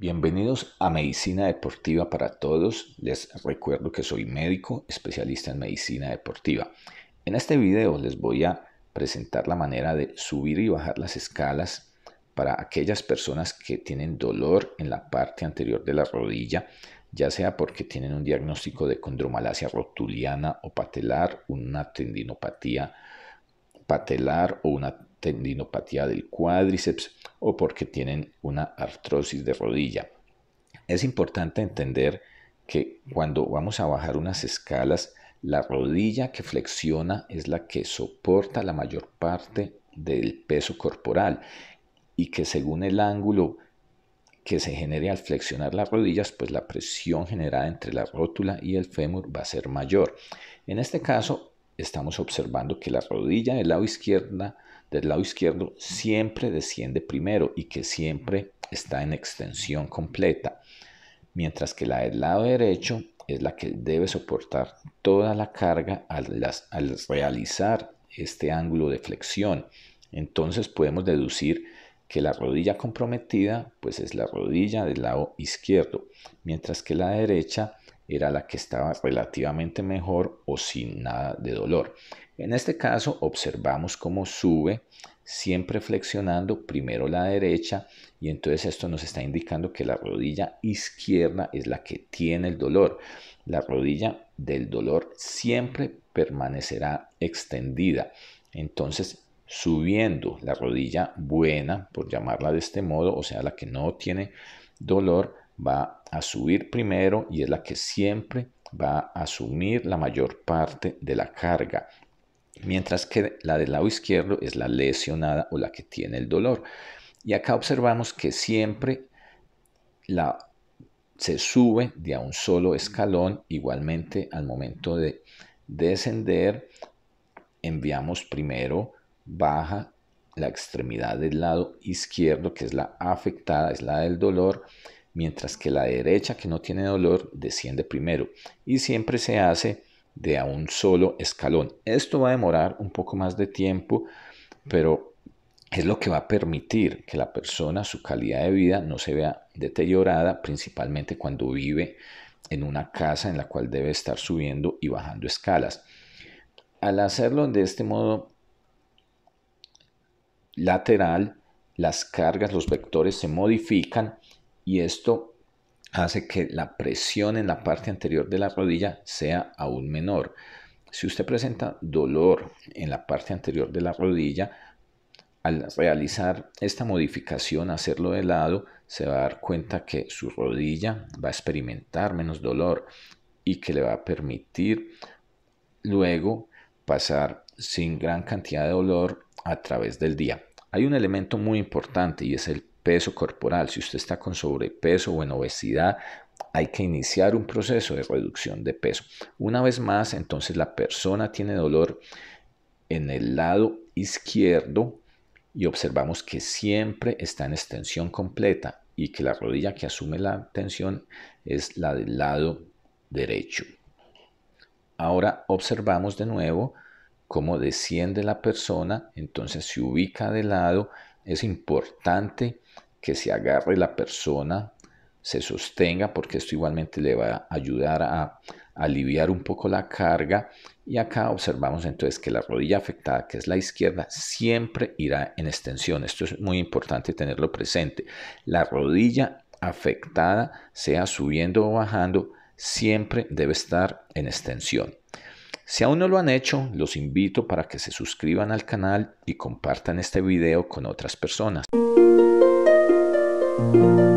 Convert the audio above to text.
Bienvenidos a Medicina Deportiva para Todos. Les recuerdo que soy médico especialista en medicina deportiva. En este video les voy a presentar la manera de subir y bajar las escalas para aquellas personas que tienen dolor en la parte anterior de la rodilla, ya sea porque tienen un diagnóstico de condromalacia rotuliana o patelar, una tendinopatía patelar o una tendinopatía del cuádriceps o porque tienen una artrosis de rodilla. Es importante entender que cuando vamos a bajar unas escalas, la rodilla que flexiona es la que soporta la mayor parte del peso corporal y que según el ángulo que se genere al flexionar las rodillas, pues la presión generada entre la rótula y el fémur va a ser mayor. En este caso, estamos observando que la rodilla del lado, del lado izquierdo siempre desciende primero y que siempre está en extensión completa, mientras que la del lado derecho es la que debe soportar toda la carga al, realizar este ángulo de flexión. Entonces podemos deducir que la rodilla comprometida pues es la rodilla del lado izquierdo, mientras que la derecha era la que estaba relativamente mejor o sin nada de dolor. En este caso observamos cómo sube siempre flexionando primero la derecha y entonces esto nos está indicando que la rodilla izquierda es la que tiene el dolor. La rodilla del dolor siempre permanecerá extendida. Entonces subiendo la rodilla buena, por llamarla de este modo, o sea, la que no tiene dolor, va a subir primero y es la que siempre va a asumir la mayor parte de la carga, mientras que la del lado izquierdo es la lesionada o la que tiene el dolor. Y acá observamos que siempre se sube de a un solo escalón, igualmente al momento de descender enviamos primero baja la extremidad del lado izquierdo, que es la afectada, es la del dolor, mientras que la derecha que no tiene dolor desciende primero y siempre se hace de a un solo escalón. Esto va a demorar un poco más de tiempo, pero es lo que va a permitir que la persona, su calidad de vida no se vea deteriorada, principalmente cuando vive en una casa en la cual debe estar subiendo y bajando escalas. Al hacerlo de este modo lateral, las cargas, los vectores se modifican y esto hace que la presión en la parte anterior de la rodilla sea aún menor. Si usted presenta dolor en la parte anterior de la rodilla, al realizar esta modificación, hacerlo de lado, se va a dar cuenta que su rodilla va a experimentar menos dolor y que le va a permitir luego pasar sin gran cantidad de dolor a través del día. Hay un elemento muy importante y es el peso corporal, si usted está con sobrepeso o en obesidad, hay que iniciar un proceso de reducción de peso. Una vez más, entonces la persona tiene dolor en el lado izquierdo y observamos que siempre está en extensión completa y que la rodilla que asume la tensión es la del lado derecho. Ahora observamos de nuevo cómo desciende la persona, entonces se ubica de lado. Es importante que se agarre la persona, se sostenga, porque esto igualmente le va a ayudar a, aliviar un poco la carga. Y acá observamos entonces que la rodilla afectada, que es la izquierda, siempre irá en extensión. Esto es muy importante tenerlo presente. La rodilla afectada, sea subiendo o bajando, siempre debe estar en extensión. Si aún no lo han hecho, los invito para que se suscriban al canal y compartan este video con otras personas. Thank you.